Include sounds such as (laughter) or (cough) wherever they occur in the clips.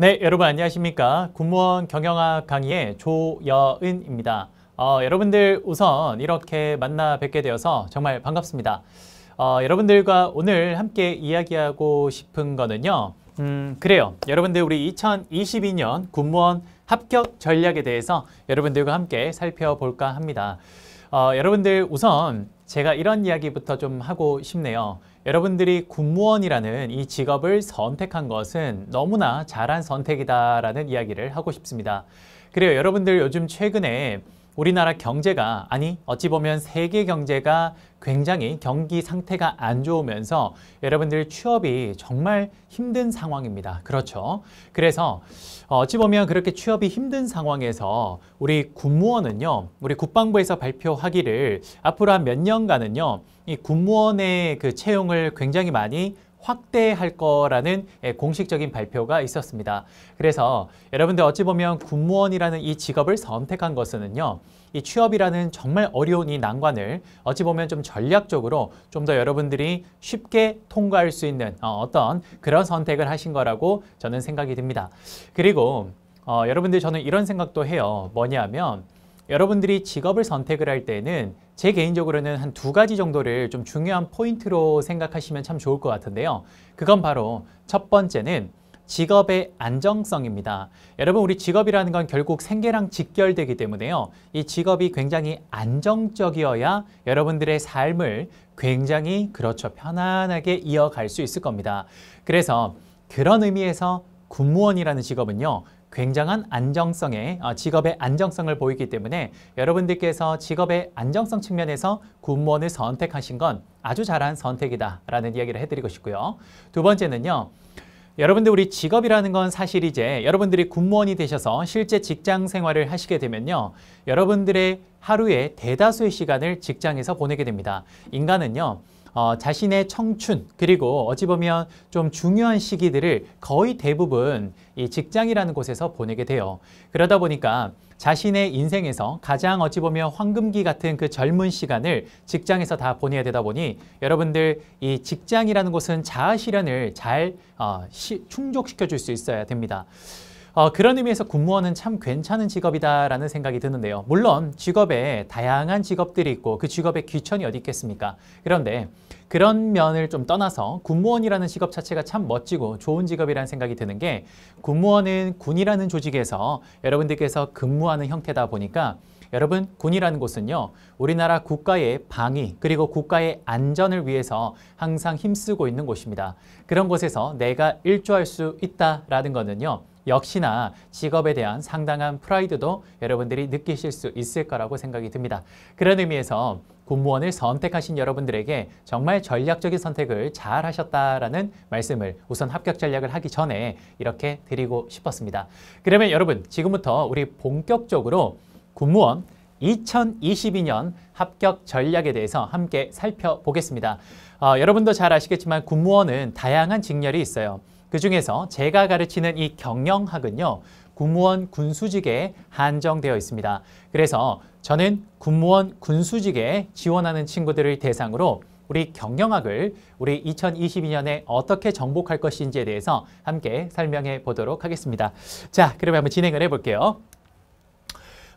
네, 여러분 안녕하십니까? 군무원 경영학 강의의 조여은입니다. 어, 여러분들 우선 이렇게 만나 뵙게 되어서 정말 반갑습니다. 어, 여러분들과 오늘 함께 이야기하고 싶은 거는요. 음, 그래요. 여러분들 우리 2022년 군무원 합격 전략에 대해서 여러분들과 함께 살펴볼까 합니다. 어, 여러분들 우선 제가 이런 이야기부터 좀 하고 싶네요. 여러분들이 군무원이라는 이 직업을 선택한 것은 너무나 잘한 선택이다라는 이야기를 하고 싶습니다. 그래요. 여러분들 요즘 최근에 우리나라 경제가 아니 어찌 보면 세계 경제가 굉장히 경기 상태가 안 좋으면서 여러분들 취업이 정말 힘든 상황입니다. 그렇죠. 그래서 어, 어찌 보면 그렇게 취업이 힘든 상황에서 우리 군무원은요, 우리 국방부에서 발표하기를 앞으로 한 몇 년간은요, 이 군무원의 그 채용을 굉장히 많이 확대할 거라는 예, 공식적인 발표가 있었습니다. 그래서 여러분들 어찌 보면 군무원이라는 이 직업을 선택한 것은요. 이 취업이라는 정말 어려운 이 난관을 어찌 보면 좀 전략적으로 좀 더 여러분들이 쉽게 통과할 수 있는 어, 어떤 그런 선택을 하신 거라고 저는 생각이 듭니다. 그리고 어, 여러분들 저는 이런 생각도 해요. 뭐냐면 여러분들이 직업을 선택을 할 때는 제 개인적으로는 한 두 가지 정도를 좀 중요한 포인트로 생각하시면 참 좋을 것 같은데요. 그건 바로 첫 번째는 직업의 안정성입니다. 여러분 우리 직업이라는 건 결국 생계랑 직결되기 때문에요. 이 직업이 굉장히 안정적이어야 여러분들의 삶을 굉장히 그렇죠 편안하게 이어갈 수 있을 겁니다. 그래서 그런 의미에서 군무원이라는 직업은요. 굉장한 안정성의 어, 직업의 안정성을 보이기 때문에 여러분들께서 직업의 안정성 측면에서 군무원을 선택하신 건 아주 잘한 선택이다라는 이야기를 해드리고 싶고요. 두 번째는요. 여러분들 우리 직업이라는 건 사실 이제 여러분들이 군무원이 되셔서 실제 직장 생활을 하시게 되면요. 여러분들의 하루에 대다수의 시간을 직장에서 보내게 됩니다. 인간은요. 어, 자신의 청춘 그리고 어찌 보면 좀 중요한 시기들을 거의 대부분 이 직장이라는 곳에서 보내게 돼요. 그러다 보니까 자신의 인생에서 가장 어찌 보면 황금기 같은 그 젊은 시간을 직장에서 다 보내야 되다 보니 여러분들 이 직장이라는 곳은 자아 실현을 잘 어, 시, 충족시켜 줄 수 있어야 됩니다. 어, 그런 의미에서 군무원은 참 괜찮은 직업이다라는 생각이 드는데요. 물론 직업에 다양한 직업들이 있고 그 직업의 귀천이 어디 있겠습니까? 그런데 그런 면을 좀 떠나서 군무원이라는 직업 자체가 참 멋지고 좋은 직업이라는 생각이 드는 게 군무원은 군이라는 조직에서 여러분들께서 근무하는 형태다 보니까 여러분 군이라는 곳은요 우리나라 국가의 방위 그리고 국가의 안전을 위해서 항상 힘쓰고 있는 곳입니다. 그런 곳에서 내가 일조할 수 있다라는 거는요 역시나 직업에 대한 상당한 프라이드도 여러분들이 느끼실 수 있을 거라고 생각이 듭니다. 그런 의미에서 공무원을 선택하신 여러분들에게 정말 전략적인 선택을 잘 하셨다라는 말씀을 우선 합격 전략을 하기 전에 이렇게 드리고 싶었습니다. 그러면 여러분 지금부터 우리 본격적으로 공무원 2022년 합격 전략에 대해서 함께 살펴보겠습니다. 어, 여러분도 잘 아시겠지만 군무원은 다양한 직렬이 있어요. 그중에서 제가 가르치는 이 경영학은요. 군무원 군수직에 한정되어 있습니다. 그래서 저는 군무원 군수직에 지원하는 친구들을 대상으로 우리 경영학을 우리 2022년에 어떻게 정복할 것인지에 대해서 함께 설명해 보도록 하겠습니다. 자, 그러면 한번 진행을 해볼게요.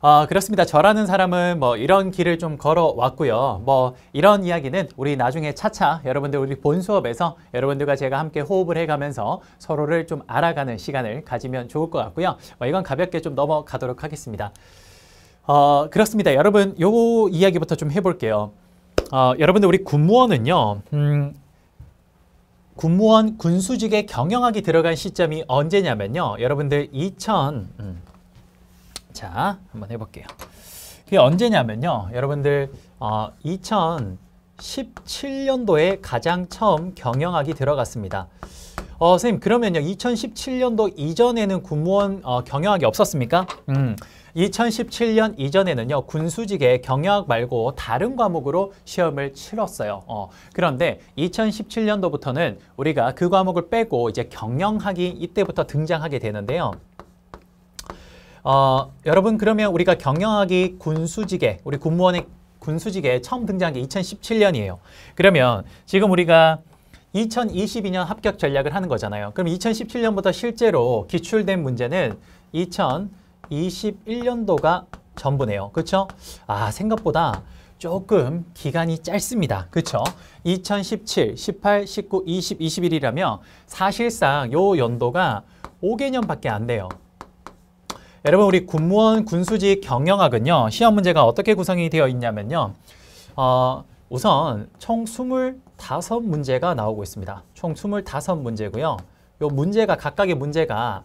어, 그렇습니다. 저라는 사람은 뭐 이런 길을 좀 걸어왔고요. 뭐 이런 이야기는 우리 나중에 차차 여러분들 우리 본 수업에서 여러분들과 제가 함께 호흡을 해가면서 서로를 좀 알아가는 시간을 가지면 좋을 것 같고요. 뭐 이건 가볍게 좀 넘어가도록 하겠습니다. 어, 그렇습니다. 여러분 요 이야기부터 좀 해볼게요. 어, 여러분들 우리 군무원은요. 음, 군무원 군수직에 경영학이 들어간 시점이 언제냐면요. 여러분들 2000... 음. 자, 한번 해볼게요. 그게 언제냐면요. 여러분들 어, 2017년도에 가장 처음 경영학이 들어갔습니다. 어, 선생님 그러면요. 2017년도 이전에는 군무원 어, 경영학이 없었습니까? 음. 2017년 이전에는요 군수직에 경영학 말고 다른 과목으로 시험을 치렀어요 어, 그런데 2017년도부터는 우리가 그 과목을 빼고 이제 경영학이 이때부터 등장하게 되는데요 어, 여러분 그러면 우리가 경영학이 군수직에 우리 군무원의 군수직에 처음 등장한 게 2017년이에요. 그러면 지금 우리가 2022년 합격 전략을 하는 거잖아요. 그럼 2017년부터 실제로 기출된 문제는 2021년도가 전부네요. 그렇죠? 아 생각보다 조금 기간이 짧습니다. 그렇죠? 2017, 18, 19, 20, 21이라면 사실상 요 연도가 5개년밖에 안 돼요. 여러분 우리 군무원 군수직 경영학은요. 시험 문제가 어떻게 구성이 되어 있냐면요. 어, 우선 총 25문제가 나오고 있습니다. 총 25문제고요. 요 문제가 각각의 문제가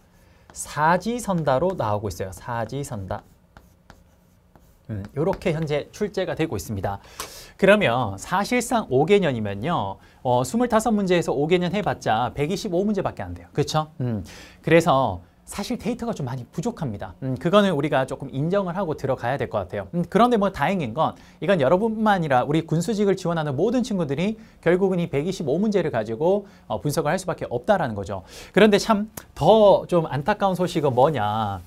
사지선다로 나오고 있어요. 사지선다. 음, 이렇게 현재 출제가 되고 있습니다. 그러면 사실상 5개년이면요. 어, 25문제에서 5개년 해봤자 125문제밖에 안 돼요. 그렇죠? 음, 그래서 사실 데이터가 좀 많이 부족합니다. 음, 그거는 우리가 조금 인정을 하고 들어가야 될 것 같아요. 음, 그런데 뭐 다행인 건 이건 여러분만 아니라 우리 군수직을 지원하는 모든 친구들이 결국은 이 125문제를 가지고 어, 분석을 할 수밖에 없다라는 거죠. 그런데 참 더 좀 안타까운 소식은 뭐냐.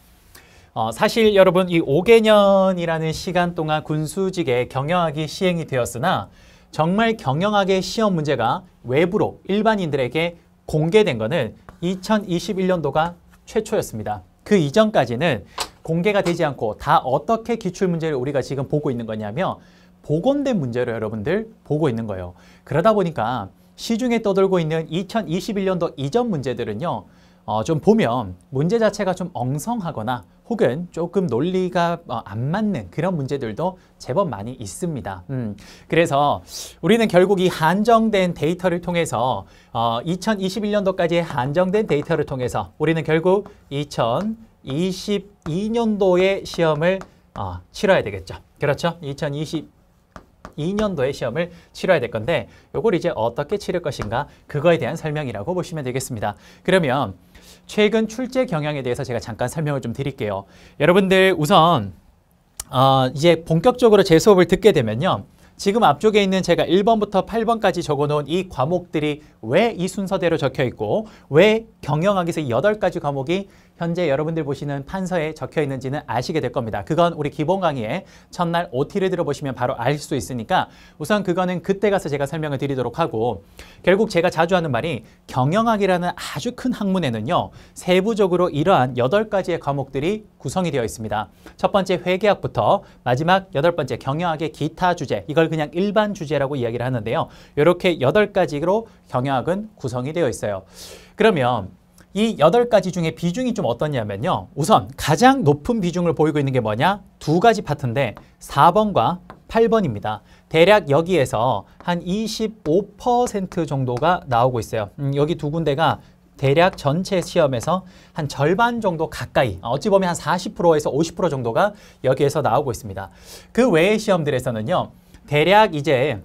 어, 사실 여러분 이 5개년이라는 시간 동안 군수직에 경영학이 시행이 되었으나 정말 경영학의 시험 문제가 외부로 일반인들에게 공개된 것은 2021년도가 최초였습니다. 그 이전까지는 공개가 되지 않고 다 어떻게 기출문제를 우리가 지금 보고 있는 거냐면 복원된 문제로 여러분들 보고 있는 거예요. 그러다 보니까 시중에 떠돌고 있는 2021년도 이전 문제들은요. 어, 좀 보면 문제 자체가 좀 엉성하거나 혹은 조금 논리가 어, 안 맞는 그런 문제들도 제법 많이 있습니다. 음, 그래서 우리는 결국 이 한정된 데이터를 통해서 어, 2021년도까지의 한정된 데이터를 통해서 우리는 결국 2022년도의 시험을 어, 치러야 되겠죠. 그렇죠? 2020 2년도의 시험을 치러야 될 건데 요걸 이제 어떻게 치를 것인가 그거에 대한 설명이라고 보시면 되겠습니다. 그러면 최근 출제 경향에 대해서 제가 잠깐 설명을 좀 드릴게요. 여러분들 우선 어, 이제 본격적으로 제 수업을 듣게 되면요. 지금 앞쪽에 있는 제가 1번부터 8번까지 적어놓은 이 과목들이 왜 이 순서대로 적혀있고 왜 경영학에서 이덟가지 과목이 현재 여러분들 보시는 판서에 적혀 있는지는 아시게 될 겁니다. 그건 우리 기본 강의에 첫날 OT를 들어보시면 바로 알 수 있으니까 우선 그거는 그때 가서 제가 설명을 드리도록 하고 결국 제가 자주 하는 말이 경영학이라는 아주 큰 학문에는요. 세부적으로 이러한 여덟 가지의 과목들이 구성이 되어 있습니다. 첫 번째 회계학부터 마지막 여덟 번째 경영학의 기타 주제 이걸 그냥 일반 주제라고 이야기를 하는데요. 이렇게 여덟 가지로 경영학은 구성이 되어 있어요. 그러면 이8 가지 중에 비중이 좀 어떻냐면요. 우선 가장 높은 비중을 보이고 있는 게 뭐냐? 두 가지 파트인데 4번과 8번입니다. 대략 여기에서 한 25% 정도가 나오고 있어요. 음, 여기 두 군데가 대략 전체 시험에서 한 절반 정도 가까이 어찌 보면 한 40%에서 50% 정도가 여기에서 나오고 있습니다. 그 외의 시험들에서는요. 대략 이제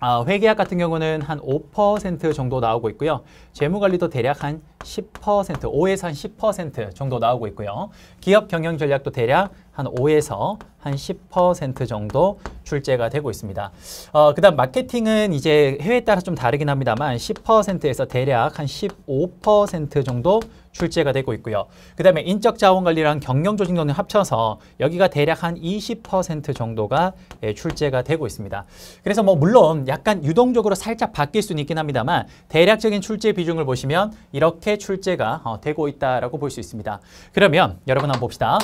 아, 회계학 같은 경우는 한 5% 정도 나오고 있고요. 재무관리도 대략 한 10%, 5에서 한 10% 정도 나오고 있고요. 기업 경영 전략도 대략 한 5에서 한 10% 정도 출제가 되고 있습니다. 어, 그 다음 마케팅은 이제 해외에 따라 좀 다르긴 합니다만 10%에서 대략 한 15% 정도 출제가 되고 있고요. 그 다음에 인적자원관리랑 경영조직론을 합쳐서 여기가 대략 한 20% 정도가 예, 출제가 되고 있습니다. 그래서 뭐 물론 약간 유동적으로 살짝 바뀔 수는 있긴 합니다만 대략적인 출제 비중을 보시면 이렇게 출제가 어, 되고 있다고볼 수 있습니다. 그러면 여러분 한번 봅시다.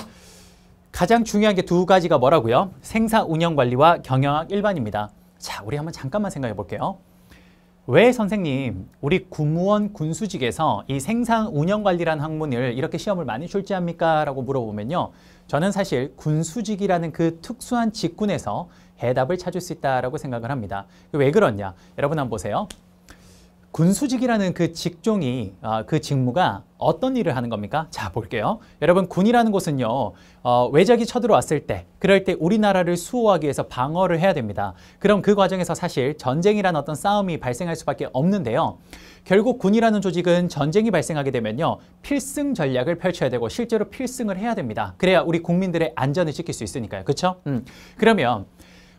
가장 중요한 게 두 가지가 뭐라고요? 생사 운영 관리와 경영학 일반입니다. 자, 우리 한번 잠깐만 생각해 볼게요. 왜 선생님 우리 군무원 군수직에서 이 생산 운영 관리라는 학문을 이렇게 시험을 많이 출제합니까? 라고 물어보면요. 저는 사실 군수직이라는 그 특수한 직군에서 해답을 찾을 수 있다라고 생각을 합니다. 왜 그러냐? 여러분 한번 보세요. 군수직이라는 그 직종이 아, 그 직무가 어떤 일을 하는 겁니까? 자 볼게요. 여러분 군이라는 곳은요. 어, 외적이 쳐들어왔을 때 그럴 때 우리나라를 수호하기 위해서 방어를 해야 됩니다. 그럼 그 과정에서 사실 전쟁이라는 어떤 싸움이 발생할 수밖에 없는데요. 결국 군이라는 조직은 전쟁이 발생하게 되면요. 필승 전략을 펼쳐야 되고 실제로 필승을 해야 됩니다. 그래야 우리 국민들의 안전을 지킬 수 있으니까요. 그렇죠? 음. 그러면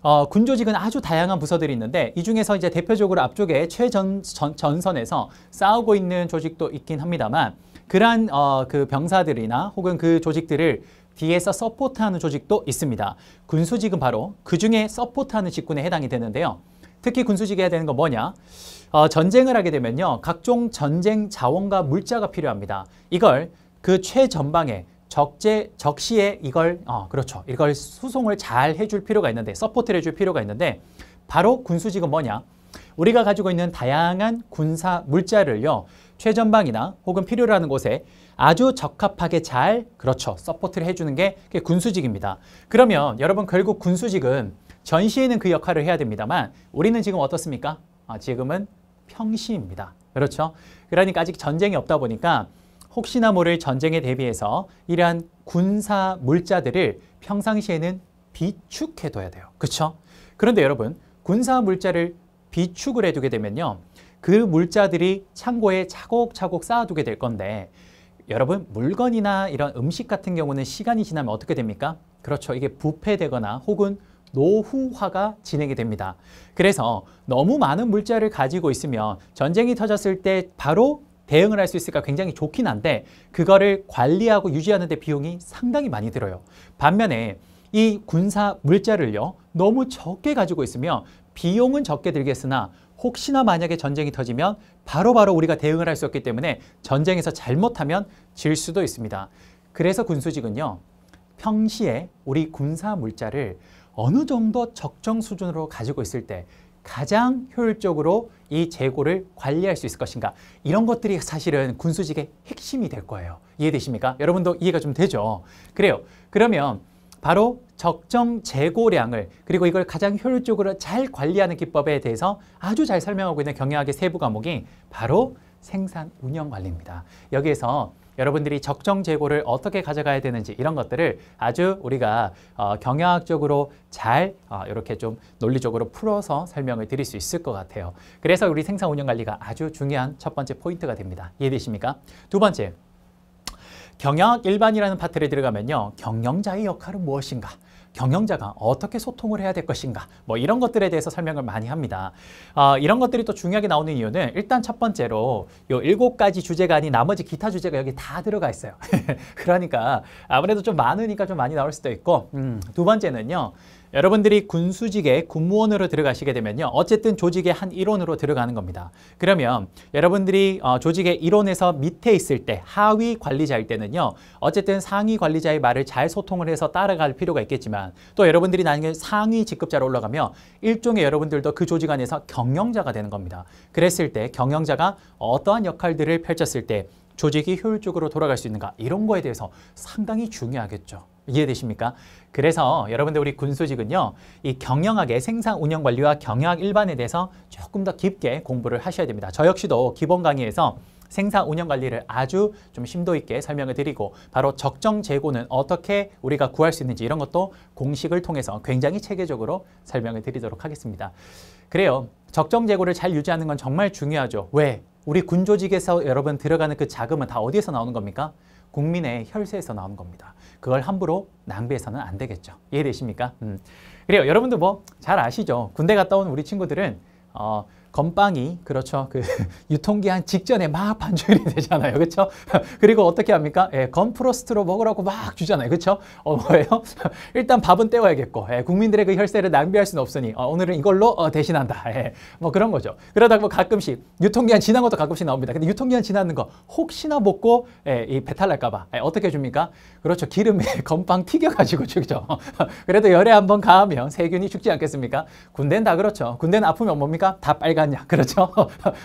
어, 군조직은 아주 다양한 부서들이 있는데 이 중에서 이제 대표적으로 앞쪽에 최전 전, 전선에서 싸우고 있는 조직도 있긴 합니다만 그러한 어, 그 병사들이나 혹은 그 조직들을 뒤에서 서포트하는 조직도 있습니다. 군수직은 바로 그 중에 서포트하는 직군에 해당이 되는데요. 특히 군수직 해야 되는 건 뭐냐? 어, 전쟁을 하게 되면요. 각종 전쟁 자원과 물자가 필요합니다. 이걸 그 최전방에 적재, 적시에 이걸, 어, 그렇죠. 이걸 수송을 잘 해줄 필요가 있는데, 서포트를 해줄 필요가 있는데, 바로 군수직은 뭐냐? 우리가 가지고 있는 다양한 군사 물자를요, 최전방이나 혹은 필요로 하는 곳에 아주 적합하게 잘, 그렇죠. 서포트를 해주는 게 군수직입니다. 그러면 여러분, 결국 군수직은 전시에는 그 역할을 해야 됩니다만, 우리는 지금 어떻습니까? 아, 지금은 평시입니다. 그렇죠. 그러니까 아직 전쟁이 없다 보니까 혹시나 모를 전쟁에 대비해서 이러한 군사 물자들을 평상시에는 비축해둬야 돼요. 그렇죠? 그런데 여러분 군사 물자를 비축을 해두게 되면요. 그 물자들이 창고에 차곡차곡 쌓아두게 될 건데 여러분 물건이나 이런 음식 같은 경우는 시간이 지나면 어떻게 됩니까? 그렇죠. 이게 부패되거나 혹은 노후화가 진행이 됩니다. 그래서 너무 많은 물자를 가지고 있으면 전쟁이 터졌을 때 바로 대응을 할 수있을까 굉장히 좋긴 한데 그거를 관리하고 유지하는 데 비용이 상당히 많이 들어요. 반면에 이 군사 물자를요. 너무 적게 가지고 있으면 비용은 적게 들겠으나 혹시나 만약에 전쟁이 터지면 바로바로 바로 우리가 대응을 할 수 없기 때문에 전쟁에서 잘못하면 질 수도 있습니다. 그래서 군수직은요. 평시에 우리 군사 물자를 어느 정도 적정 수준으로 가지고 있을 때 가장 효율적으로 이 재고를 관리할 수 있을 것인가 이런 것들이 사실은 군수직의 핵심이 될 거예요. 이해되십니까? 여러분도 이해가 좀 되죠? 그래요. 그러면 바로 적정 재고량을 그리고 이걸 가장 효율적으로 잘 관리하는 기법에 대해서 아주 잘 설명하고 있는 경영학의 세부 과목이 바로 생산 운영 관리입니다. 여기에서 여러분들이 적정 재고를 어떻게 가져가야 되는지 이런 것들을 아주 우리가 어, 경영학적으로 잘 어, 이렇게 좀 논리적으로 풀어서 설명을 드릴 수 있을 것 같아요. 그래서 우리 생산 운영 관리가 아주 중요한 첫 번째 포인트가 됩니다. 이해되십니까? 두 번째, 경영학 일반이라는 파트를 들어가면요. 경영자의 역할은 무엇인가? 경영자가 어떻게 소통을 해야 될 것인가 뭐 이런 것들에 대해서 설명을 많이 합니다. 어, 이런 것들이 또 중요하게 나오는 이유는 일단 첫 번째로 요 일곱 가지 주제가 아닌 나머지 기타 주제가 여기 다 들어가 있어요. (laughs) 그러니까 아무래도 좀 많으니까 좀 많이 나올 수도 있고 음, 두 번째는요. 여러분들이 군수직에 군무원으로 들어가시게 되면요. 어쨌든 조직의 한 일원으로 들어가는 겁니다. 그러면 여러분들이 어, 조직의 일원에서 밑에 있을 때 하위 관리자일 때는요. 어쨌든 상위 관리자의 말을 잘 소통을 해서 따라갈 필요가 있겠지만 또 여러분들이 나중에 상위 직급자로 올라가면 일종의 여러분들도 그 조직 안에서 경영자가 되는 겁니다. 그랬을 때 경영자가 어떠한 역할들을 펼쳤을 때 조직이 효율적으로 돌아갈 수 있는가 이런 거에 대해서 상당히 중요하겠죠. 이해되십니까? 그래서 여러분들 우리 군수직은요. 이 경영학의 생산 운영 관리와 경영학 일반에 대해서 조금 더 깊게 공부를 하셔야 됩니다. 저 역시도 기본 강의에서 생산 운영 관리를 아주 좀 심도 있게 설명을 드리고 바로 적정 재고는 어떻게 우리가 구할 수 있는지 이런 것도 공식을 통해서 굉장히 체계적으로 설명을 드리도록 하겠습니다. 그래요. 적정 재고를 잘 유지하는 건 정말 중요하죠. 왜? 우리 군조직에서 여러분 들어가는 그 자금은 다 어디에서 나오는 겁니까? 국민의 혈세에서 나온 겁니다. 그걸 함부로 낭비해서는 안 되겠죠. 이해되십니까? 음. 그래요. 여러분도 뭐 잘 아시죠? 군대 갔다 온 우리 친구들은 어, 건빵이 그렇죠. 그 (laughs) 유통기한 직전에 막 반죽이 (laughs) 되잖아요. 그렇죠? (laughs) 그리고 어떻게 합니까? 예, 건프로스트로 먹으라고 막 주잖아요. 그렇죠? 어, 뭐예요? 일단 밥은 때워야겠고 예, 국민들의 그 혈세를 낭비할 수는 없으니 어, 오늘은 이걸로 어, 대신한다. 예, 뭐 그런 거죠. 그러다 뭐 가끔씩 유통기한 지난 것도 가끔씩 나옵니다. 근데 유통기한 지나는 거 혹시나 먹고 예, 이 배탈 날까 봐 예, 어떻게 줍니까? 그렇죠. 기름에 건빵 튀겨가지고 죽죠. 그래도 열에 한번 가하면 세균이 죽지 않겠습니까? 군대는 다 그렇죠. 군대는 아프면 뭡니까? 다 빨간 않냐. (laughs) 그렇죠?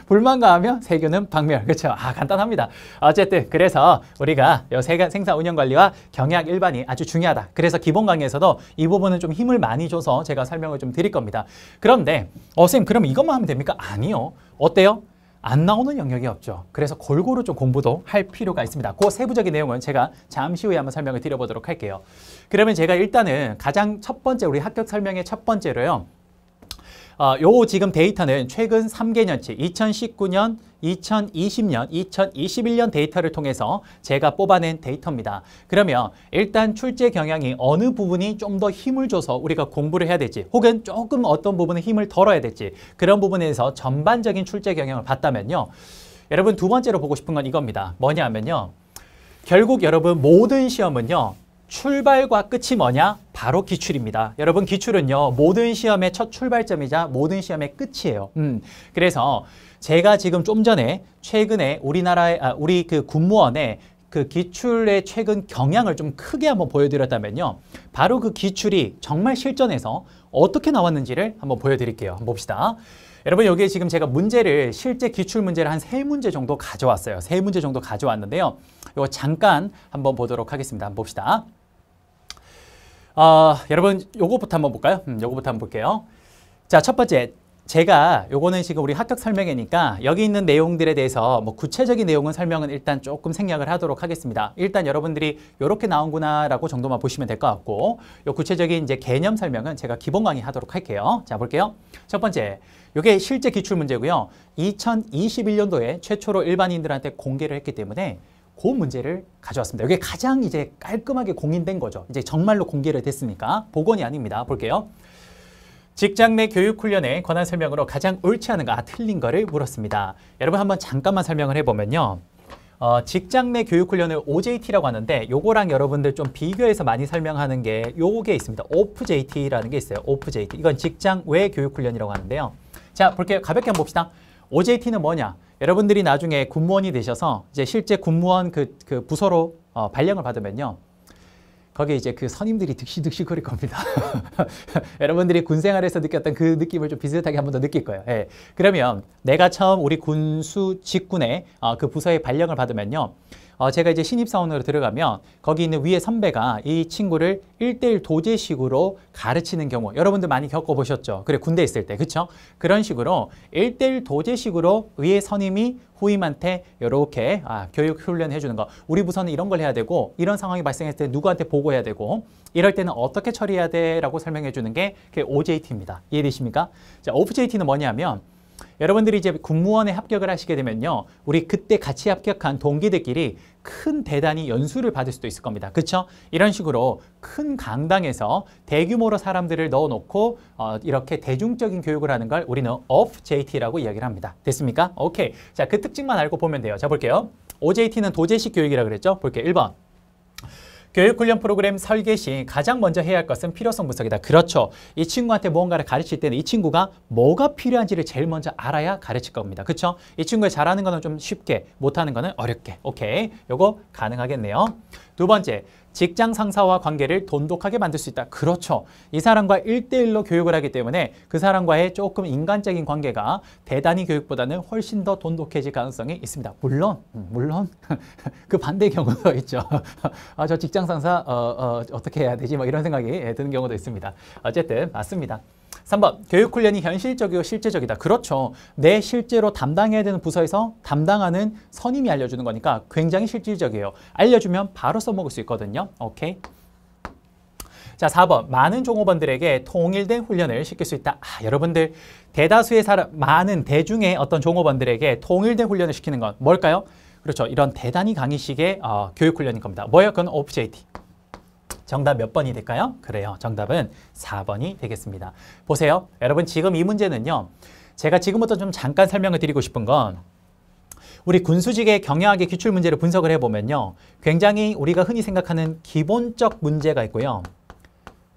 불만 가하면 세균은 박멸. 그렇죠? 아, 간단합니다. 어쨌든 그래서 우리가 세가 생산 운영 관리와 경약 일반이 아주 중요하다. 그래서 기본 강의에서도 이 부분은 좀 힘을 많이 줘서 제가 설명을 좀 드릴 겁니다. 그런데 어, 선생님 그럼 이것만 하면 됩니까? 아니요. 어때요? 안 나오는 영역이 없죠. 그래서 골고루 좀 공부도 할 필요가 있습니다. 그 세부적인 내용은 제가 잠시 후에 한번 설명을 드려보도록 할게요. 그러면 제가 일단은 가장 첫 번째 우리 합격 설명의 첫 번째로요. 어, 요 지금 데이터는 최근 3개년치 2019년 2020년, 2021년 데이터를 통해서 제가 뽑아낸 데이터입니다. 그러면 일단 출제 경향이 어느 부분이 좀 더 힘을 줘서 우리가 공부를 해야 될지 혹은 조금 어떤 부분에 힘을 덜어야 될지 그런 부분에서 전반적인 출제 경향을 봤다면요. 여러분 두 번째로 보고 싶은 건 이겁니다. 뭐냐 하면요. 결국 여러분 모든 시험은요. 출발과 끝이 뭐냐? 바로 기출입니다. 여러분 기출은요. 모든 시험의 첫 출발점이자 모든 시험의 끝이에요. 음, 그래서 제가 지금 좀 전에 최근에 우리나라의 아, 우리 그 군무원의 그 기출의 최근 경향을 좀 크게 한번 보여드렸다면요. 바로 그 기출이 정말 실전에서 어떻게 나왔는지를 한번 보여드릴게요. 한번 봅시다. 여러분 여기에 지금 제가 문제를 실제 기출 문제를 한 세 문제 정도 가져왔어요. 세 문제 정도 가져왔는데요. 이거 잠깐 한번 보도록 하겠습니다. 한번 봅시다. 어, 여러분 요거부터 한번 볼까요? 음, 요거부터 한번 볼게요. 자, 첫 번째 제가 요거는 지금 우리 합격 설명회니까 여기 있는 내용들에 대해서 뭐 구체적인 내용은 설명은 일단 조금 생략을 하도록 하겠습니다. 일단 여러분들이 요렇게 나온구나라고 정도만 보시면 될 것 같고 요 구체적인 이제 개념 설명은 제가 기본 강의 하도록 할게요. 자 볼게요. 첫 번째 요게 실제 기출 문제고요. 2021년도에 최초로 일반인들한테 공개를 했기 때문에 그 문제를 가져왔습니다. 이게 가장 이제 깔끔하게 공인된 거죠. 이제 정말로 공개를 됐으니까 복원이 아닙니다. 볼게요. 직장 내 교육훈련에 관한 설명으로 가장 옳지 않은가, 아, 틀린 거를 물었습니다. 여러분 한번 잠깐만 설명을 해보면요. 어, 직장 내 교육훈련을 OJT라고 하는데 요거랑 여러분들 좀 비교해서 많이 설명하는 게 요게 있습니다. OFJT라는 게 있어요. OFJT. 이건 직장 외 교육훈련이라고 하는데요. 자, 볼게요. 가볍게 한번 봅시다. OJT는 뭐냐? 여러분들이 나중에 군무원이 되셔서 이제 실제 군무원 그, 그 부서로 어, 발령을 받으면요. 거기에 이제 그 선임들이 득시득시 거릴 겁니다. (laughs) 여러분들이 군 생활에서 느꼈던 그 느낌을 좀 비슷하게 한 번 더 느낄 거예요. 예. 그러면 내가 처음 우리 군수 직군에 어, 그부서에 발령을 받으면요. 어, 제가 이제 신입사원으로 들어가면 거기 있는 위에 선배가 이 친구를 일대일 도제식으로 가르치는 경우 여러분들 많이 겪어보셨죠? 그래 군대 있을 때 그쵸? 그런 식으로 일대일 도제식으로 위에 선임이 후임한테 이렇게 아, 교육 훈련 해주는 거 우리 부서는 이런 걸 해야 되고 이런 상황이 발생했을 때 누구한테 보고해야 되고 이럴 때는 어떻게 처리해야 돼 라고 설명해 주는 게 OJT입니다. 이해되십니까? 자, OJT는 뭐냐면 여러분들이 이제 국무원에 합격을 하시게 되면요. 우리 그때 같이 합격한 동기들끼리 큰 대단히 연수를 받을 수도 있을 겁니다. 그렇죠? 이런 식으로 큰 강당에서 대규모로 사람들을 넣어놓고 어, 이렇게 대중적인 교육을 하는 걸 우리는 OFJT라고 이야기를 합니다. 됐습니까? 오케이. 자, 그 특징만 알고 보면 돼요. 자, 볼게요. OJT는 도제식 교육이라 고 그랬죠? 볼게요. 1번. 교육훈련 프로그램 설계 시 가장 먼저 해야 할 것은 필요성 분석이다. 그렇죠. 이 친구한테 무언가를 가르칠 때는 이 친구가 뭐가 필요한지를 제일 먼저 알아야 가르칠 겁니다. 그렇죠? 이 친구의 잘하는 거는 좀 쉽게, 못하는 거는 어렵게. 오케이. 요거 가능하겠네요. 두 번째, 직장 상사와 관계를 돈독하게 만들 수 있다. 그렇죠. 이 사람과 일대일로 교육을 하기 때문에 그 사람과의 조금 인간적인 관계가 대단히 교육보다는 훨씬 더 돈독해질 가능성이 있습니다. 물론, 음, 물론 (laughs) 그 반대의 경우도 (laughs) 있죠. 아, 저 직장 상사 어, 어, 어떻게 해야 되지? 뭐 이런 생각이 예, 드는 경우도 있습니다. 어쨌든 맞습니다. 삼번 교육훈련이 현실적이고 실제적이다. 그렇죠. 내 실제로 담당해야 되는 부서에서 담당하는 선임이 알려주는 거니까 굉장히 실질적이에요. 알려주면 바로 써먹을 수 있거든요. 오케이. 자, 4번. 많은 종업원들에게 통일된 훈련을 시킬 수 있다. 아, 여러분들, 대다수의 사람, 많은 대중의 어떤 종업원들에게 통일된 훈련을 시키는 건 뭘까요? 그렇죠. 이런 대단히 강의식의 어, 교육 훈련인 겁니다. 뭐예요? 그건 OPJT. 정답 몇 번이 될까요? 그래요. 정답은 4번이 되겠습니다. 보세요. 여러분 지금 이 문제는요. 제가 지금부터 좀 잠깐 설명을 드리고 싶은 건 우리 군수직의 경영학의 기출 문제를 분석을 해보면요. 굉장히 우리가 흔히 생각하는 기본적 문제가 있고요.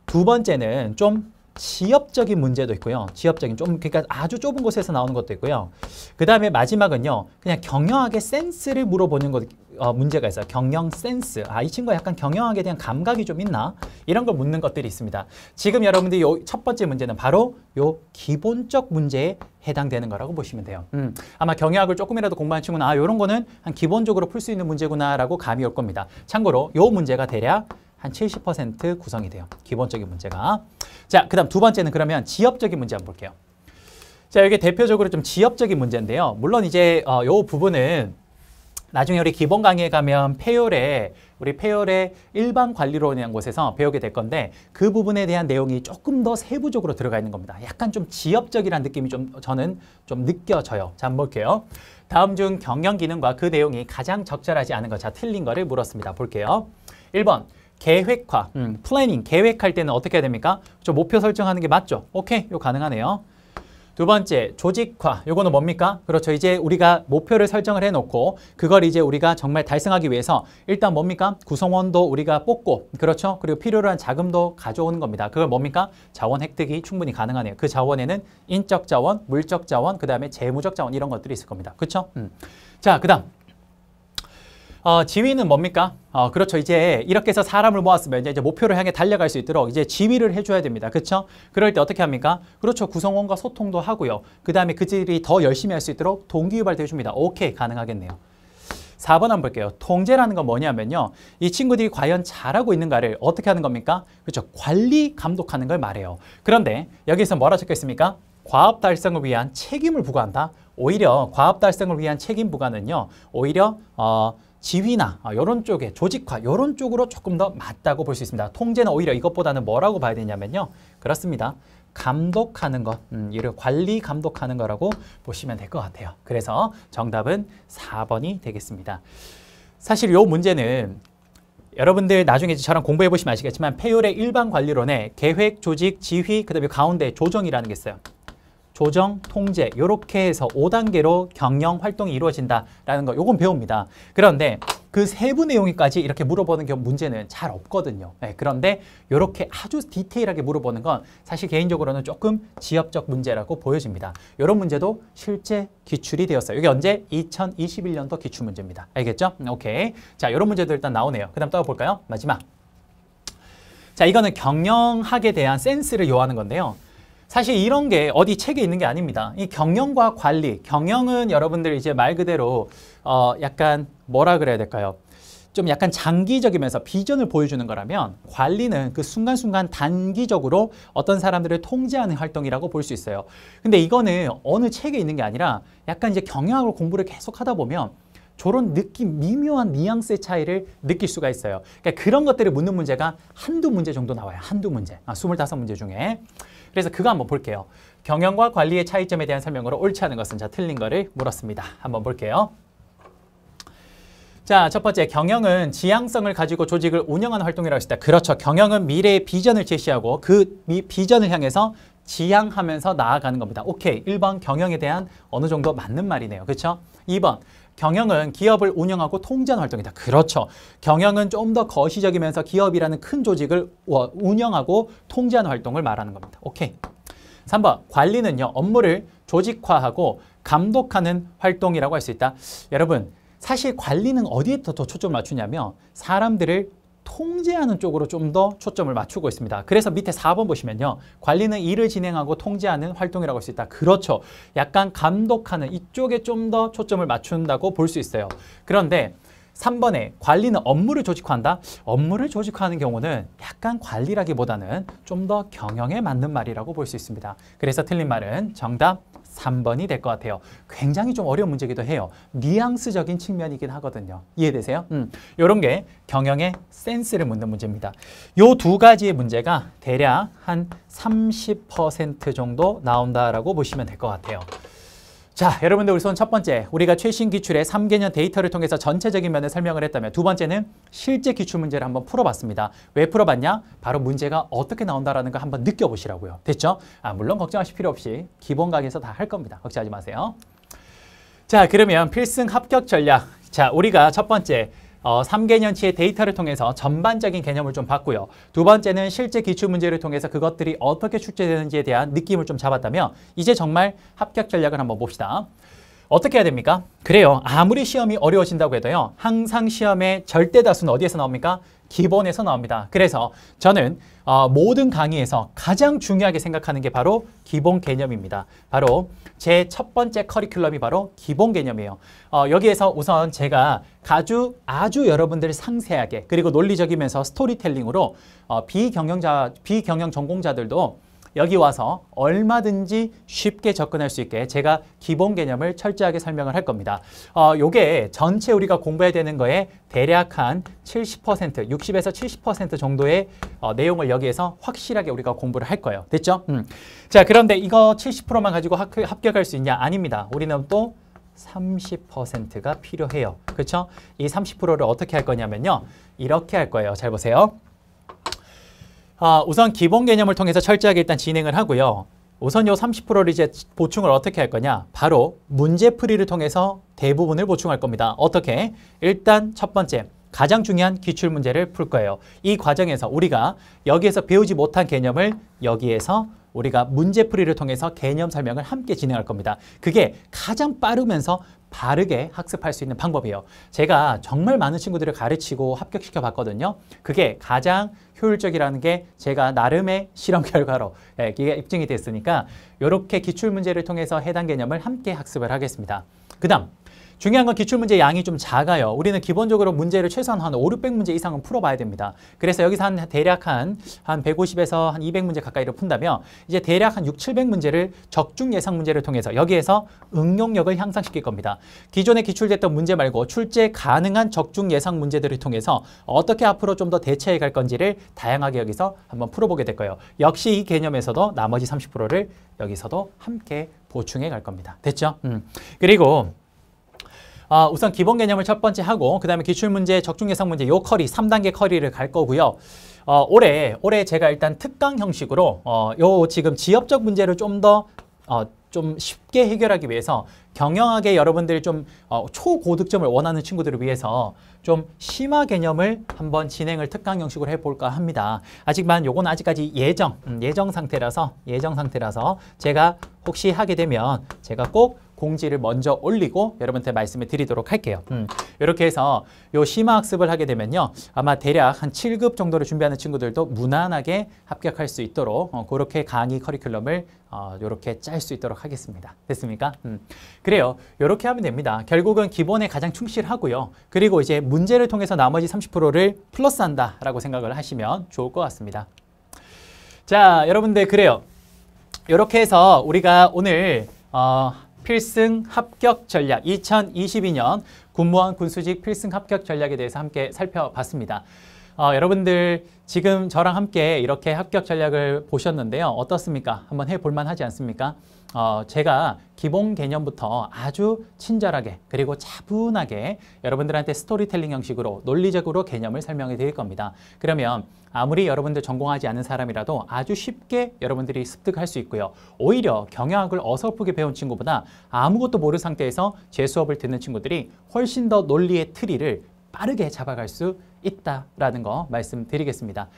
두 번째는 좀 지엽적인 문제도 있고요. 지엽적인 좀 그러니까 아주 좁은 곳에서 나오는 것도 있고요. 그 다음에 마지막은요. 그냥 경영학의 센스를 물어보는 것, 어, 문제가 있어요. 경영 센스. 아, 이 친구가 약간 경영학에 대한 감각이 좀 있나? 이런 걸 묻는 것들이 있습니다. 지금 여러분들이 첫 번째 문제는 바로 요 기본적 문제에 해당되는 거라고 보시면 돼요. 음, 아마 경영학을 조금이라도 공부한 친구는 아, 요런 거는 한 기본적으로 풀 수 있는 문제구나라고 감이 올 겁니다. 참고로 요 문제가 대략 한 70% 구성이 돼요. 기본적인 문제가. 자, 그 다음 두 번째는 그러면 지엽적인 문제 한번 볼게요. 자, 이게 대표적으로 좀 지엽적인 문제인데요. 물론 이제 어, 요 부분은 나중에 우리 기본 강의에 가면 폐열에 우리 폐열의 일반 관리론이라는 곳에서 배우게 될 건데 그 부분에 대한 내용이 조금 더 세부적으로 들어가 있는 겁니다. 약간 좀 지엽적이라는 느낌이 좀 저는 좀 느껴져요. 자, 한번 볼게요. 다음 중 경영 기능과 그 내용이 가장 적절하지 않은 것, 자, 틀린 거를 물었습니다. 볼게요. 1번. 계획화, 음, 플래닝, 계획할 때는 어떻게 해야 됩니까? 저 목표 설정하는 게 맞죠? 오케이, 이거 가능하네요. 두 번째, 조직화. 요거는 뭡니까? 그렇죠. 이제 우리가 목표를 설정을 해놓고 그걸 이제 우리가 정말 달성하기 위해서 일단 뭡니까? 구성원도 우리가 뽑고 그렇죠. 그리고 필요로 한 자금도 가져오는 겁니다. 그걸 뭡니까? 자원 획득이 충분히 가능하네요. 그 자원에는 인적 자원, 물적 자원, 그 다음에 재무적 자원 이런 것들이 있을 겁니다. 그렇죠? 음. 자, 그 다음 어, 지위는 뭡니까? 어, 그렇죠. 이제 이렇게 해서 사람을 모았으면 이제, 목표를 향해 달려갈 수 있도록 이제 지위를 해줘야 됩니다. 그렇죠? 그럴 때 어떻게 합니까? 그렇죠. 구성원과 소통도 하고요. 그 다음에 그들이 더 열심히 할 수 있도록 동기유발도 해줍니다. 오케이, 가능하겠네요. 4번 한번 볼게요. 통제라는 건 뭐냐면요. 이 친구들이 과연 잘하고 있는가를 어떻게 하는 겁니까? 그렇죠. 관리, 감독하는 걸 말해요. 그런데 여기서 뭐라 적혀있습니까? 과업 달성을 위한 책임을 부과한다. 오히려 과업 달성을 위한 책임 부과는요. 오히려 어, 지휘나 이런 아, 쪽에 조직화 이런 쪽으로 조금 더 맞다고 볼 수 있습니다. 통제는 오히려 이것보다는 뭐라고 봐야 되냐면요. 그렇습니다. 감독하는 것, 음, 이를 관리 감독하는 거라고 보시면 될 것 같아요. 그래서 정답은 4번이 되겠습니다. 사실 이 문제는 여러분들 나중에 저랑 공부해 보시면 아시겠지만 폐율의 일반 관리론에 계획, 조직, 지휘, 그다음에 가운데 조정이라는 게 있어요. 조정, 통제 이렇게 해서 5단계로 경영 활동이 이루어진다라는 거 요건 배웁니다. 그런데 그 세부 내용까지 이렇게 물어보는 경우 문제는 잘 없거든요. 네, 그런데 이렇게 아주 디테일하게 물어보는 건 사실 개인적으로는 조금 지엽적 문제라고 보여집니다. 이런 문제도 실제 기출이 되었어요. 이게 언제? 2021년도 기출 문제입니다. 알겠죠? 오케이. 자, 이런 문제도 일단 나오네요. 그 다음 떠 볼까요? 마지막. 자, 이거는 경영학에 대한 센스를 요하는 건데요. 사실 이런 게 어디 책에 있는 게 아닙니다. 이 경영과 관리, 경영은 여러분들 이제 말 그대로 어 약간 뭐라 그래야 될까요? 좀 약간 장기적이면서 비전을 보여주는 거라면 관리는 그 순간순간 단기적으로 어떤 사람들을 통제하는 활동이라고 볼 수 있어요. 근데 이거는 어느 책에 있는 게 아니라 약간 이제 경영학을 공부를 계속 하다 보면 저런 느낌, 미묘한 뉘앙스의 차이를 느낄 수가 있어요. 그러니까 그런 것들을 묻는 문제가 한두 문제 정도 나와요. 한두 문제. 아, 25문제 중에. 그래서 그거 한번 볼게요. 경영과 관리의 차이점에 대한 설명으로 옳지 않은 것은 자 틀린 거를 물었습니다. 한번 볼게요. 자, 첫 번째 경영은 지향성을 가지고 조직을 운영하는 활동이라고 했다. 그렇죠. 경영은 미래의 비전을 제시하고 그 미, 비전을 향해서 지향하면서 나아가는 겁니다. 오케이. 1번 경영에 대한 어느 정도 맞는 말이네요. 그렇죠? 2번 경영은 기업을 운영하고 통제하는 활동이다. 그렇죠. 경영은 좀 더 거시적이면서 기업이라는 큰 조직을 운영하고 통제하는 활동을 말하는 겁니다. 오케이. 3번 관리는요. 업무를 조직화하고 감독하는 활동이라고 할 수 있다. 여러분 사실 관리는 어디에 더 초점을 맞추냐면 사람들을 통제하는 쪽으로 좀 더 초점을 맞추고 있습니다. 그래서 밑에 4번 보시면요. 관리는 일을 진행하고 통제하는 활동이라고 할 수 있다. 그렇죠. 약간 감독하는 이쪽에 좀 더 초점을 맞춘다고 볼 수 있어요. 그런데 3번에 관리는 업무를 조직화한다. 업무를 조직화하는 경우는 약간 관리라기보다는 좀 더 경영에 맞는 말이라고 볼 수 있습니다. 그래서 틀린 말은 정답 3번이 될 것 같아요. 굉장히 좀 어려운 문제기도 이 해요. 뉘앙스적인 측면이긴 하거든요. 이해되세요? 음, 이런 게 경영의 센스를 묻는 문제입니다. 요 두 가지의 문제가 대략 한 30% 정도 나온다라고 보시면 될 것 같아요. 자, 여러분들 우선 첫 번째, 우리가 최신 기출의 3개년 데이터를 통해서 전체적인 면을 설명을 했다면 두 번째는 실제 기출 문제를 한번 풀어봤습니다. 왜 풀어봤냐? 바로 문제가 어떻게 나온다라는 걸 한번 느껴보시라고요. 됐죠? 아, 물론 걱정하실 필요 없이 기본 강의에서 다 할 겁니다. 걱정하지 마세요. 자, 그러면 필승 합격 전략. 자, 우리가 첫 번째 어, 3개년치의 데이터를 통해서 전반적인 개념을 좀 봤고요. 두 번째는 실제 기출문제를 통해서 그것들이 어떻게 출제되는지에 대한 느낌을 좀 잡았다면 이제 정말 합격 전략을 한번 봅시다. 어떻게 해야 됩니까? 그래요. 아무리 시험이 어려워진다고 해도요. 항상 시험의 절대 다수는 어디에서 나옵니까? 기본에서 나옵니다. 그래서 저는 어, 모든 강의에서 가장 중요하게 생각하는 게 바로 기본 개념입니다. 바로 제 첫 번째 커리큘럼이 바로 기본 개념이에요. 어, 여기에서 우선 제가 아주 아주 여러분들 상세하게 그리고 논리적이면서 스토리텔링으로 어, 비경영자 비경영 전공자들도 여기 와서 얼마든지 쉽게 접근할 수 있게 제가 기본 개념을 철저하게 설명을 할 겁니다. 어, 요게 전체 우리가 공부해야 되는 거에 대략 한 70%, 60에서 70% 정도의 어, 내용을 여기에서 확실하게 우리가 공부를 할 거예요. 됐죠? 음. 자, 그런데 이거 70%만 가지고 학, 합격할 수 있냐? 아닙니다. 우리는 또 30%가 필요해요. 그렇죠? 이 30%를 어떻게 할 거냐면요. 이렇게 할 거예요. 잘 보세요. 아, 우선 기본 개념을 통해서 철저하게 일단 진행을 하고요. 우선 요 30%를 이제 보충을 어떻게 할 거냐? 바로 문제 풀이를 통해서 대부분을 보충할 겁니다. 어떻게? 일단 첫 번째, 가장 중요한 기출문제를 풀 거예요. 이 과정에서 우리가 여기에서 배우지 못한 개념을 여기에서 우리가 문제풀이를 통해서 개념 설명을 함께 진행할 겁니다. 그게 가장 빠르면서 바르게 학습할 수 있는 방법이에요. 제가 정말 많은 친구들을 가르치고 합격시켜 봤거든요. 그게 가장 효율적이라는 게 제가 나름의 실험 결과로 예, 입증이 됐으니까 이렇게 기출 문제를 통해서 해당 개념을 함께 학습을 하겠습니다. 그 다음 중요한 건 기출문제 양이 좀 작아요. 우리는 기본적으로 문제를 최소한 한 5, 600문제 이상은 풀어봐야 됩니다. 그래서 여기서 한 대략 한, 한 150에서 한 200문제 가까이를 푼다면 이제 대략 한 6, 700문제를 적중 예상 문제를 통해서 여기에서 응용력을 향상시킬 겁니다. 기존에 기출됐던 문제 말고 출제 가능한 적중 예상 문제들을 통해서 어떻게 앞으로 좀 더 대체해 갈 건지를 다양하게 여기서 한번 풀어보게 될 거예요. 역시 이 개념에서도 나머지 30%를 여기서도 함께 보충해 갈 겁니다. 됐죠? 음. 그리고 아, 우선 기본 개념을 첫 번째 하고 그 다음에 기출문제, 적중예상문제 요 커리, 3단계 커리를 갈 거고요. 어, 올해 올해 제가 일단 특강 형식으로 어, 요 지금 지역적 문제를 좀 더 어, 쉽게 해결하기 위해서 경영학에 여러분들이 좀 어, 초고득점을 원하는 친구들을 위해서 좀 심화 개념을 한번 진행을 특강 형식으로 해볼까 합니다. 하지만 요건 아직까지 예정, 음, 예정 상태라서 예정 상태라서 제가 혹시 하게 되면 제가 꼭 공지를 먼저 올리고 여러분한테 말씀을 드리도록 할게요. 음, 이렇게 해서 요 심화 학습을 하게 되면요. 아마 대략 한 7급 정도를 준비하는 친구들도 무난하게 합격할 수 있도록 어, 그렇게 강의 커리큘럼을 어, 이렇게 짤 수 있도록 하겠습니다. 됐습니까? 음. 그래요. 이렇게 하면 됩니다. 결국은 기본에 가장 충실하고요. 그리고 이제 문제를 통해서 나머지 30%를 플러스한다라고 생각을 하시면 좋을 것 같습니다. 자, 여러분들 그래요. 이렇게 해서 우리가 오늘 어, 필승 합격 전략 2022년 군무원 군수직 필승 합격 전략에 대해서 함께 살펴봤습니다. 어, 여러분들 지금 저랑 함께 이렇게 합격 전략을 보셨는데요. 어떻습니까? 한번 해볼만 하지 않습니까? 어, 제가 기본 개념부터 아주 친절하게 그리고 차분하게 여러분들한테 스토리텔링 형식으로 논리적으로 개념을 설명해 드릴 겁니다. 그러면 아무리 여러분들 전공하지 않은 사람이라도 아주 쉽게 여러분들이 습득할 수 있고요. 오히려 경영학을 어설프게 배운 친구보다 아무것도 모르는 상태에서 제 수업을 듣는 친구들이 훨씬 더 논리의 틀이를 빠르게 잡아갈 수 있다라는 거 말씀드리겠습니다.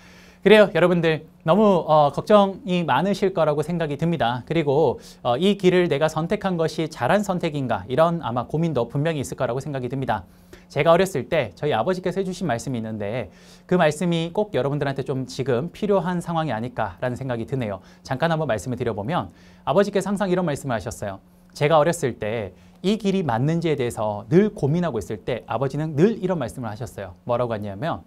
그래요 여러분들 너무 어, 걱정이 많으실 거라고 생각이 듭니다. 그리고 어, 이 길을 내가 선택한 것이 잘한 선택인가 이런 아마 고민도 분명히 있을 거라고 생각이 듭니다. 제가 어렸을 때 저희 아버지께서 해주신 말씀이 있는데 그 말씀이 꼭 여러분들한테 좀 지금 필요한 상황이 아닐까라는 생각이 드네요. 잠깐 한번 말씀을 드려보면 아버지께서 항상 이런 말씀을 하셨어요. 제가 어렸을 때 이 길이 맞는지에 대해서 늘 고민하고 있을 때 아버지는 늘 이런 말씀을 하셨어요. 뭐라고 하냐면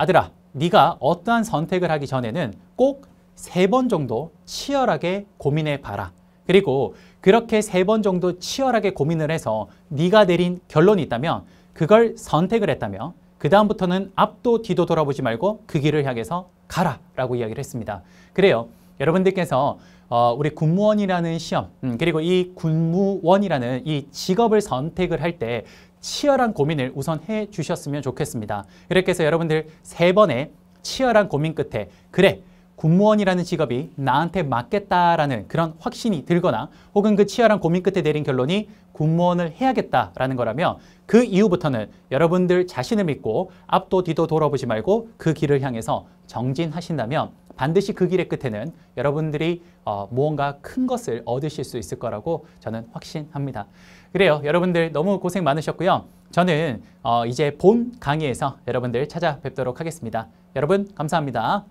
아들아, 네가 어떠한 선택을 하기 전에는 꼭 세 번 정도 치열하게 고민해 봐라. 그리고 그렇게 세 번 정도 치열하게 고민을 해서 네가 내린 결론이 있다면 그걸 선택을 했다며 그 다음부터는 앞도 뒤도 돌아보지 말고 그 길을 향해서 가라 라고 이야기를 했습니다. 그래요. 여러분들께서 어, 우리 군무원이라는 시험 음, 그리고 이 군무원이라는 이 직업을 선택을 할때 치열한 고민을 우선 해 주셨으면 좋겠습니다. 이렇게 해서 여러분들 세 번의 치열한 고민 끝에 그래 군무원이라는 직업이 나한테 맞겠다라는 그런 확신이 들거나 혹은 그 치열한 고민 끝에 내린 결론이 군무원을 해야겠다라는 거라면 그 이후부터는 여러분들 자신을 믿고 앞도 뒤도 돌아보지 말고 그 길을 향해서 정진하신다면 반드시 그 길의 끝에는 여러분들이 어, 무언가 큰 것을 얻으실 수 있을 거라고 저는 확신합니다. 그래요. 여러분들 너무 고생 많으셨고요. 저는 어, 이제 본 강의에서 여러분들 찾아뵙도록 하겠습니다. 여러분 감사합니다.